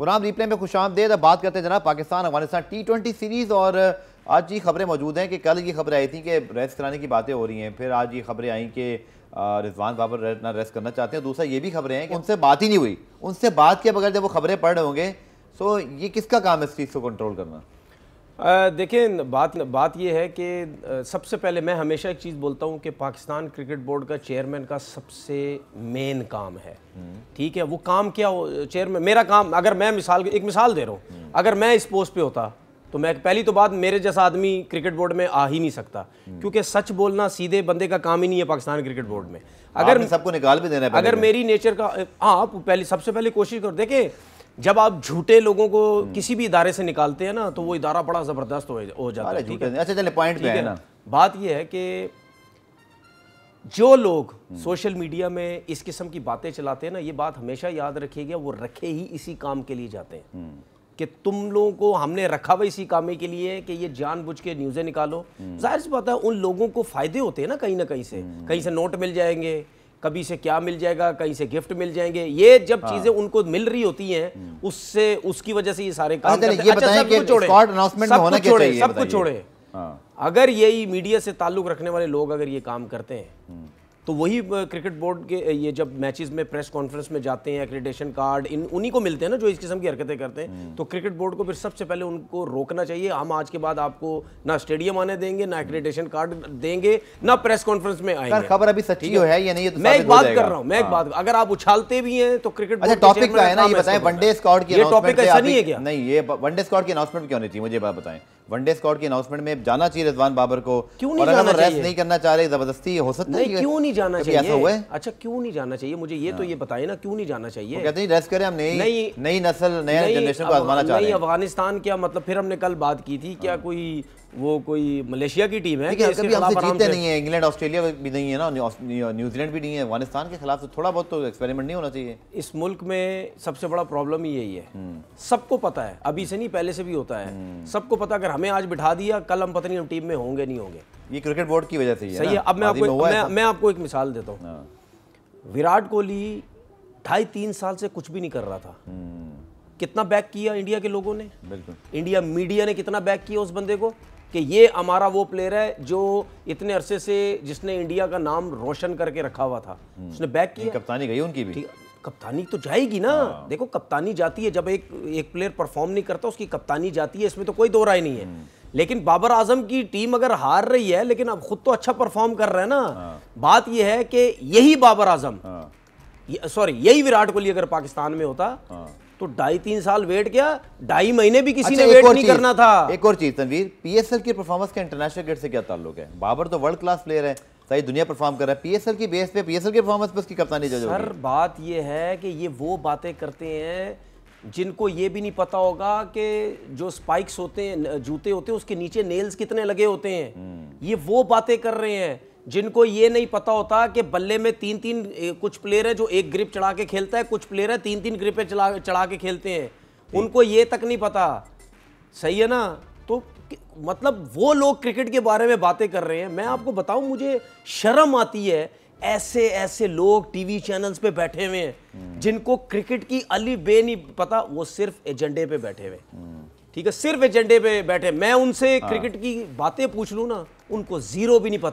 Programme replay में खुश आमदेद बात करते हैं जनाब Pakistan Afghanistan T twenty series और आज ये खबरें मौजूद हैं कि कल ये खबरें आई थी कि रेस्ट कराने की बातें हो रही हैं फिर आज ये खबरें आई कि रिजवान बाबर ना रेस्ट करना चाहते हैं दूसरा ये भी खबरें हैं कि उनसे बात ही नहीं हुई उनसे बात के बगैर जब वो खबरें पढ़ रहे होंगे सो ये किसका काम है इस चीज़ को कंट्रोल करना देखें बात बात यह है कि सबसे पहले मैं हमेशा एक चीज़ बोलता हूँ कि पाकिस्तान क्रिकेट बोर्ड का चेयरमैन का सबसे मेन काम है हम्म। ठीक है वो काम क्या हो चेयरमैन मेरा काम अगर मैं मिसाल एक मिसाल दे रहा हूँ हम्म। अगर मैं इस पोस्ट पे होता तो मैं पहली तो बात मेरे जैसा आदमी क्रिकेट बोर्ड में आ ही नहीं सकता हम्म। क्योंकि सच बोलना सीधे बंदे का काम ही नहीं है पाकिस्तान क्रिकेट बोर्ड में अगर सबको निकाल भी देना है अगर मेरी नेचर का हाँ, आप पहले सबसे पहले कोशिश करो देखें जब आप झूठे लोगों को हम्म। किसी भी इदारे से निकालते हैं ना तो वो इदारा बड़ा ज़बरदस्त हो जाता है ठीक है अच्छा चले पॉइंट ठीक है ना बात यह है कि जो लोग हम्म। सोशल मीडिया में इस किस्म की बातें चलाते हैं ना ये बात हमेशा याद रखिएगा वो रखे ही इसी काम के लिए जाते हैं हम्म। कि तुम लोगों को हमने रखा हुआ इसी कामे के लिए कि ये जानबूझ के न्यूज़ें निकालो जाहिर सी बात है उन लोगों को फ़ायदे होते हैं ना कहीं ना कहीं से कहीं से नोट मिल जाएंगे कभी से क्या मिल जाएगा कहीं से गिफ्ट मिल जाएंगे ये जब हाँ। चीजें उनको मिल रही होती हैं हम्म। उससे उसकी वजह से ये सारे काम अच्छा, ये अच्छा, बताएं अनाउंसमेंट सब कुछ छोड़े हाँ। अगर यही मीडिया से ताल्लुक रखने वाले लोग अगर ये काम करते हैं हम्म। तो वही क्रिकेट बोर्ड के ये जब मैचेस में प्रेस कॉन्फ्रेंस में जाते हैं एक्रेडिटेशन कार्ड इन उन्हीं को मिलते हैं ना जो इस किस्म की हरकतें करते हैं हम्म। तो क्रिकेट बोर्ड को फिर सबसे पहले उनको रोकना चाहिए हम आज के बाद आपको ना स्टेडियम आने देंगे ना एक्रेडिटेशन कार्ड देंगे ना प्रेस कॉन्फ्रेंस में आएंगे खबर अभी सच्ची हो तो है या नहीं तो मैं एक बात कर रहा हूँ मैं एक हाँ। बात अगर आप उछालते भी हैं तो क्रिकेट अच्छा, टॉपिक तो है ना ये बताएं वनडे स्क्वाड की टॉपिक ऐसा नहीं है क्या नहीं ये वनडे स्कॉड की अनाउंसमेंट क्यों नहीं थी मुझे बताएं वनडे स्कॉड की अनाउंसमेंट में जाना चाहिए रिजवान बाबर को क्यों नहीं जाना चाहिए नहीं करना चाह रहे जबरदस्ती हो सकता है क्यों नहीं जाना चाहिए ऐसा हुआ अच्छा क्यों नहीं जाना चाहिए मुझे ये तो हाँ। ये बताए ना क्यों नहीं जाना चाहिए कहते हैं रेस्ट करें हम नई नई नस्ल नया जनरेशन को आजमाना चाह रहे हैं अफगानिस्तान क्या मतलब फिर हमने कल बात की थी क्या हाँ। कोई वो कोई मलेशिया की टीम है कभी हमसे जीते नहीं है इंग्लैंड ऑस्ट्रेलिया भी नहीं है ना न्यूजीलैंड भी नहीं है अफगानिस्तान के खिलाफ तो थोड़ा बहुत तो एक्सपेरिमेंट नहीं होना चाहिए इस मुल्क में सबसे बड़ा प्रॉब्लम ही यही है हम्म। सबको पता है अभी से नहीं पहले से भी होता है हम्म। सबको पता अगर हमें आज बिठा दिया कल हम पता नहीं हम टीम में होंगे नहीं होंगे ये क्रिकेट बोर्ड की वजह से ही है सही है अब मैं आपको मैं, मैं आपको एक मिसाल देता हूँ हाँ। विराट कोहली ढाई तीन साल से कुछ भी नहीं कर रहा था हम्म। कितना बैक किया इंडिया के लोगों ने बिल्कुल इंडिया मीडिया ने कितना बैक किया उस बंदे को कि ये हमारा वो प्लेयर है जो इतने अरसे से जिसने इंडिया का नाम रोशन करके रखा हुआ था हम्म। उसने बैक किया कप्तानी गई उनकी भी कप्तानी तो जाएगी ना हाँ। देखो कप्तानी जाती है जब एक एक प्लेयर परफॉर्म नहीं करता उसकी कप्तानी जाती है इसमें तो कोई दो राय नहीं है हम्म। लेकिन बाबर आजम की टीम अगर हार रही है लेकिन अब खुद तो अच्छा परफॉर्म कर रहा है ना हाँ। बात यह है कि यही बाबर आजम सॉरी हाँ। यही विराट कोहली अगर पाकिस्तान में होता तो ढाई तीन साल वेट किया ढाई महीने भी किसी अच्छा, ने वेट नहीं करना था एक और चीज तनवीर पीएसएल की परफॉर्मेंस का इंटरनेशनल क्रिकेट से क्या ताल्लुक है बाबर तो वर्ल्ड क्लास प्लेयर है सारी तो दुनिया परफॉर्म कर रहा है पीएसएल की बेस पे पीएसएल के परफॉर्मेंस पे उसकी कप्तानी जो सर बात ये है कि ये वो बातें करते हैं जिनको ये भी नहीं पता होगा कि जो स्पाइक्स होते हैं जूते होते हैं उसके नीचे नेल्स कितने लगे होते हैं हम्म। ये वो बातें कर रहे हैं जिनको ये नहीं पता होता कि बल्ले में तीन तीन कुछ प्लेयर है जो एक ग्रिप चढ़ा के खेलता है कुछ प्लेयर है तीन तीन ग्रिपे चढ़ा के खेलते हैं उनको ये तक नहीं पता सही है ना तो मतलब वो लोग क्रिकेट के बारे में बातें कर रहे हैं मैं आपको बताऊं मुझे शर्म आती है ऐसे ऐसे लोग टीवी चैनल्स पे बैठे हुए हैं जिनको क्रिकेट की अली बे नहीं पता वो सिर्फ एजेंडे पे बैठे हुए ठीक है सिर्फ एजेंडे पे बैठे मैं उनसे हाँ। क्रिकेट की बातें पूछ लू ना उनको जीरो भी नहीं पता